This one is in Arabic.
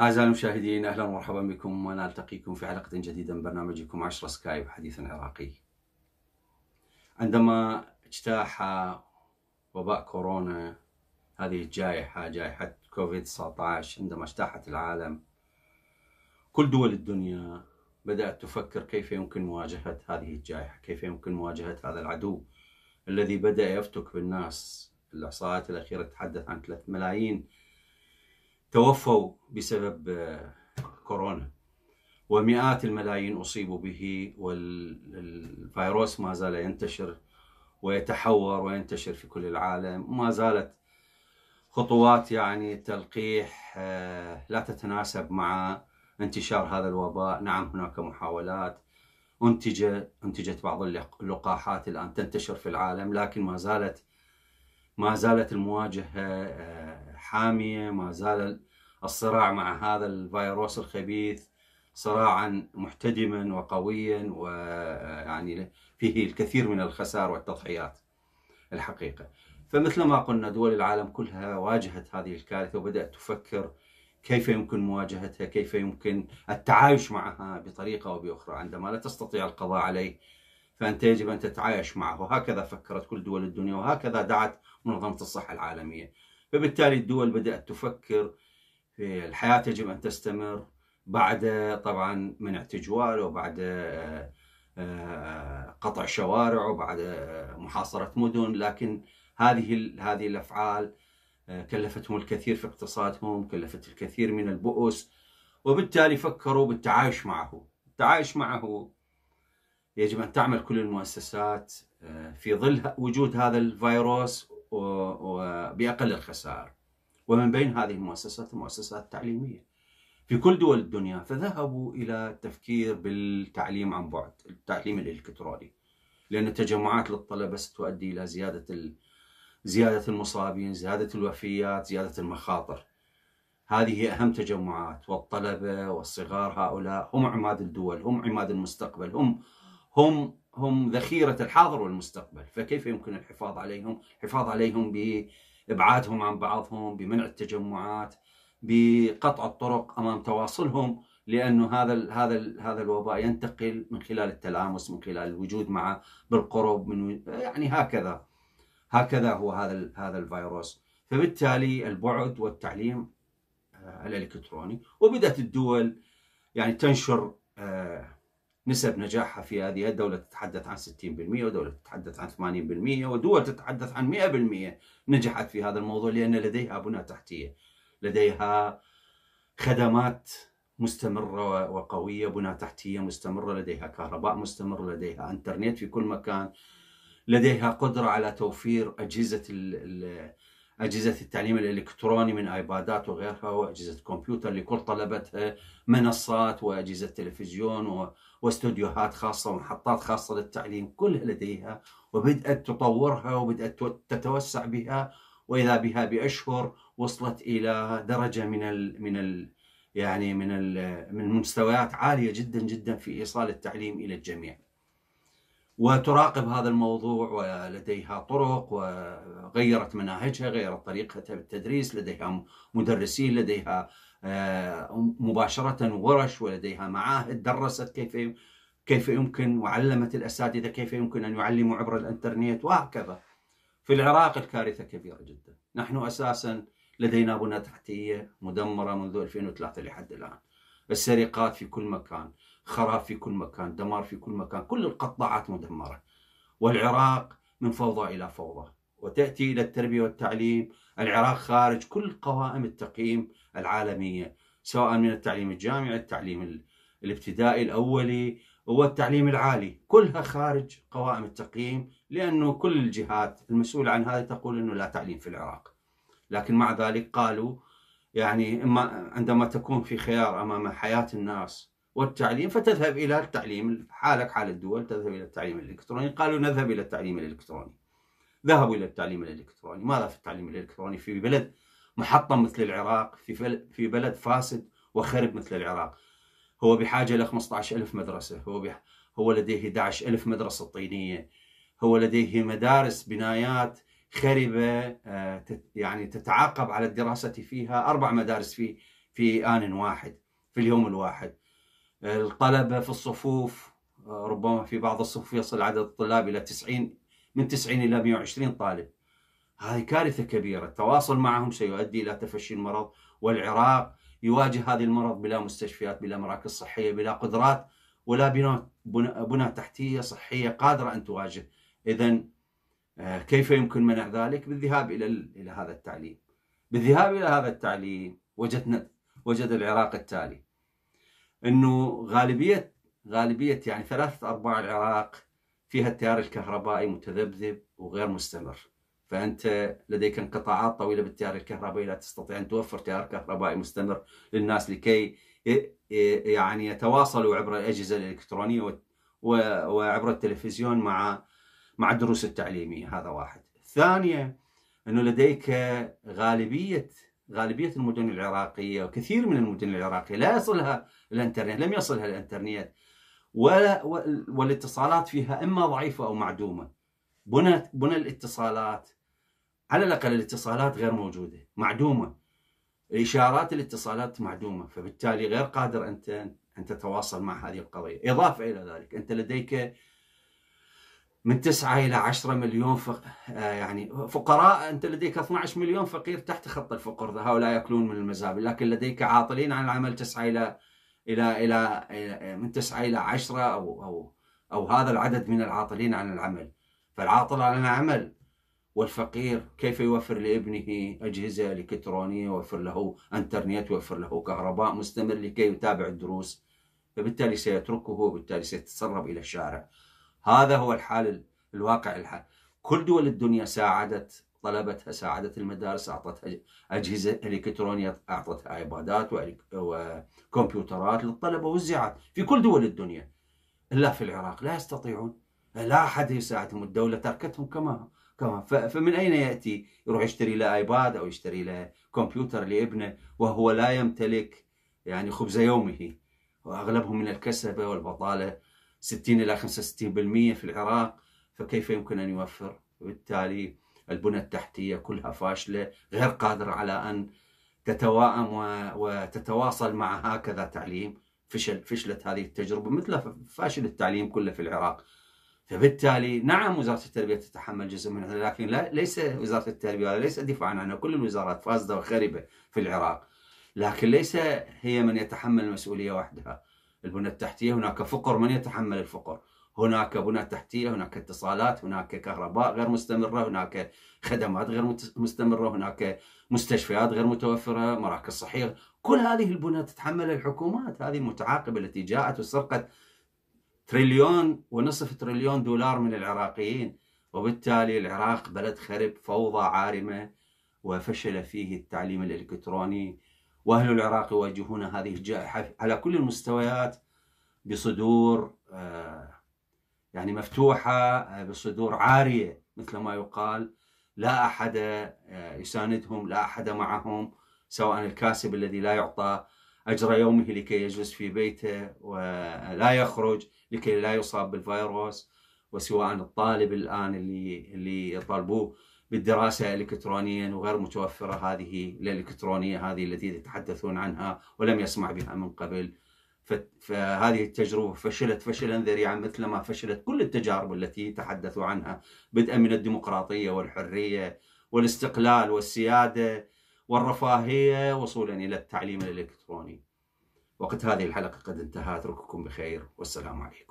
أعزائي المشاهدين أهلا ومرحبا بكم ونلتقيكم في حلقة جديدة من برنامجكم 10 سكايب حديث عراقي عندما اجتاح وباء كورونا هذه الجائحة جائحة كوفيد-19 عندما اجتاحت العالم كل دول الدنيا بدأت تفكر كيف يمكن مواجهة هذه الجائحة كيف يمكن مواجهة هذا العدو الذي بدأ يفتك بالناس الإحصاءات الأخيرة تتحدث عن 3 ملايين توفوا بسبب آه، كورونا ومئات الملايين أصيبوا به والفيروس ما زال ينتشر ويتحور وينتشر في كل العالم ما زالت خطوات يعني تلقيح آه، لا تتناسب مع انتشار هذا الوباء نعم هناك محاولات أنتج أنتجت بعض اللقاحات الآن تنتشر في العالم لكن ما زالت ما زالت المواجهة آه، آه، حامية ما زال الصراع مع هذا الفيروس الخبيث صراعا محتدما وقويا ويعني فيه الكثير من الخسائر والتضحيات الحقيقة فمثل ما قلنا دول العالم كلها واجهت هذه الكارثة وبدأت تفكر كيف يمكن مواجهتها كيف يمكن التعايش معها بطريقة أو بأخرى عندما لا تستطيع القضاء عليه فأنت يجب أن تتعايش معه وهكذا فكرت كل دول الدنيا وهكذا دعت منظمة الصحة العالمية فبالتالي الدول بدأت تفكر في الحياة يجب أن تستمر بعد طبعا منع تجوال وبعد آه، آه، قطع شوارع وبعد آه، محاصرة مدن لكن هذه هذه الافعال آه، كلفتهم الكثير في اقتصادهم، كلفت الكثير من البؤس وبالتالي فكروا بالتعايش معه، التعايش معه يجب ان تعمل كل المؤسسات آه، في ظل وجود هذا الفيروس وباقل الخسائر. ومن بين هذه المؤسسات المؤسسات التعليميه. في كل دول الدنيا فذهبوا الى التفكير بالتعليم عن بعد، التعليم الالكتروني. لان التجمعات للطلبه ستؤدي الى زياده زيادة المصابين زيادة الوفيات زيادة المخاطر هذه هي أهم تجمعات والطلبة والصغار هؤلاء هم عماد الدول هم عماد المستقبل هم هم هم ذخيرة الحاضر والمستقبل فكيف يمكن الحفاظ عليهم الحفاظ عليهم بإبعادهم عن بعضهم بمنع التجمعات بقطع الطرق أمام تواصلهم لانه هذا الـ هذا الـ هذا الوباء ينتقل من خلال التلامس من خلال الوجود معه بالقرب من يعني هكذا هكذا هو هذا هذا الفيروس فبالتالي البعد والتعليم آه، الالكتروني وبدات الدول يعني تنشر آه، نسب نجاحها في هذه الدولة تتحدث عن 60% ودولة تتحدث عن 80% ودول تتحدث عن 100% نجحت في هذا الموضوع لأن لديها بنى تحتية لديها خدمات مستمرة وقوية بنى تحتية مستمرة لديها كهرباء مستمر لديها انترنت في كل مكان لديها قدرة على توفير أجهزة أجهزة التعليم الإلكتروني من آيبادات وغيرها وأجهزة كمبيوتر لكل طلبتها منصات وأجهزة تلفزيون واستوديوهات خاصة ومحطات خاصة للتعليم كلها لديها وبدأت تطورها وبدأت تتوسع بها وإذا بها بأشهر وصلت إلى درجة من الـ من الـ يعني من من مستويات عالية جدا جدا في إيصال التعليم إلى الجميع. وتراقب هذا الموضوع ولديها طرق وغيرت مناهجها غيرت طريقتها بالتدريس لديها مدرسين لديها آه، مباشرة ورش ولديها معاهد درست كيف كيف يمكن وعلمت الأساتذة كيف يمكن أن يعلموا عبر الإنترنت وهكذا في العراق الكارثة كبيرة جدا نحن أساسا لدينا بنى تحتية مدمرة منذ 2003 لحد الآن السرقات في كل مكان خراب في كل مكان دمار في كل مكان كل القطاعات مدمرة والعراق من فوضى إلى فوضى وتأتي إلى التربية والتعليم العراق خارج كل قوائم التقييم العالمية سواء من التعليم الجامعي التعليم الابتدائي الأولي والتعليم العالي كلها خارج قوائم التقييم لأنه كل الجهات المسؤولة عن هذا تقول أنه لا تعليم في العراق لكن مع ذلك قالوا يعني إما عندما تكون في خيار أمام حياة الناس والتعليم فتذهب إلى التعليم حالك حال الدول تذهب إلى التعليم الإلكتروني قالوا نذهب إلى التعليم الإلكتروني ذهبوا إلى التعليم الإلكتروني ماذا في التعليم الإلكتروني في بلد محطم مثل العراق في في بلد فاسد وخرب مثل العراق هو بحاجة ل 15000 مدرسة هو بح... هو لديه 11000 مدرسة طينية هو لديه مدارس بنايات خربة آه، يعني تتعاقب على الدراسة فيها أربع مدارس في في آن واحد في اليوم الواحد الطلبة في الصفوف ربما في بعض الصفوف يصل عدد الطلاب إلى 90 من 90 إلى 120 طالب هذه كارثة كبيرة التواصل معهم سيؤدي إلى تفشي المرض والعراق يواجه هذا المرض بلا مستشفيات بلا مراكز صحية بلا قدرات ولا بنى, بنى تحتية صحية قادرة أن تواجه إذا آه، كيف يمكن منع ذلك بالذهاب إلى إلى هذا التعليم بالذهاب إلى هذا التعليم وجدنا وجد العراق التالي انه غالبيه غالبيه يعني ثلاثه ارباع العراق فيها التيار الكهربائي متذبذب وغير مستمر فانت لديك انقطاعات طويله بالتيار الكهربائي لا تستطيع ان توفر تيار كهربائي مستمر للناس لكي يعني يتواصلوا عبر الاجهزه الالكترونيه وعبر التلفزيون مع مع الدروس التعليميه هذا واحد. ثانيه انه لديك غالبيه غالبية المدن العراقية وكثير من المدن العراقية لا يصلها الانترنت لم يصلها الانترنت ولا والاتصالات فيها إما ضعيفة أو معدومة بنى بنى الاتصالات على الأقل الاتصالات غير موجودة معدومة إشارات الاتصالات معدومة فبالتالي غير قادر أنت أن تتواصل مع هذه القضية إضافة إلى ذلك أنت لديك من 9 الى 10 مليون فق... آه، يعني فقراء انت لديك 12 مليون فقير تحت خط الفقر هؤلاء ياكلون من المزابل لكن لديك عاطلين عن العمل 9 الى الى الى, إلى من 9 الى 10 او او او هذا العدد من العاطلين عن العمل فالعاطل عن العمل والفقير كيف يوفر لابنه اجهزه الكترونيه يوفر له انترنت يوفر له كهرباء مستمر لكي يتابع الدروس فبالتالي سيتركه وبالتالي سيتسرب الى الشارع هذا هو الحال الواقع الحال كل دول الدنيا ساعدت طلبتها ساعدت المدارس أعطتها أجهزة إلكترونية أعطتها أيبادات وكمبيوترات للطلبة وزعت في كل دول الدنيا إلا في العراق لا يستطيعون لا أحد يساعدهم الدولة تركتهم كما كما فمن أين يأتي يروح يشتري له أيباد أو يشتري له كمبيوتر لابنه وهو لا يمتلك يعني خبز يومه وأغلبهم من الكسبة والبطالة 60 إلى 65% في العراق فكيف يمكن أن يوفر وبالتالي البنى التحتية كلها فاشلة غير قادرة على أن تتوائم وتتواصل مع هكذا تعليم فشل فشلت هذه التجربة مثل فاشل التعليم كله في العراق فبالتالي نعم وزارة التربية تتحمل جزء من لكن لا ليس وزارة التربية ليس دفاعا عنها كل الوزارات فاسدة وخربة في العراق لكن ليس هي من يتحمل المسؤولية وحدها البنى التحتية هناك فقر من يتحمل الفقر هناك بنى تحتية هناك اتصالات هناك كهرباء غير مستمرة هناك خدمات غير مستمرة هناك مستشفيات غير متوفرة مراكز صحية كل هذه البنى تتحمل الحكومات هذه المتعاقبة التي جاءت وسرقت تريليون ونصف تريليون دولار من العراقيين وبالتالي العراق بلد خرب فوضى عارمة وفشل فيه التعليم الإلكتروني وأهل العراق يواجهون هذه الجائحة على كل المستويات بصدور آه، يعني مفتوحة آه، بصدور عارية مثل ما يقال لا أحد آه، يساندهم لا أحد معهم سواء الكاسب الذي لا يعطى أجر يومه لكي يجلس في بيته ولا يخرج لكي لا يصاب بالفيروس وسواء الطالب الآن اللي اللي يطالبوه بالدراسة إلكترونيا وغير متوفرة هذه الإلكترونية هذه التي يتحدثون عنها ولم يسمع بها من قبل فهذه التجربة فشلت فشلا ذريعا مثل ما فشلت كل التجارب التي تحدثوا عنها بدءا من الديمقراطية والحرية والاستقلال والسيادة والرفاهية وصولا إلى التعليم الإلكتروني وقت هذه الحلقة قد انتهى أترككم بخير والسلام عليكم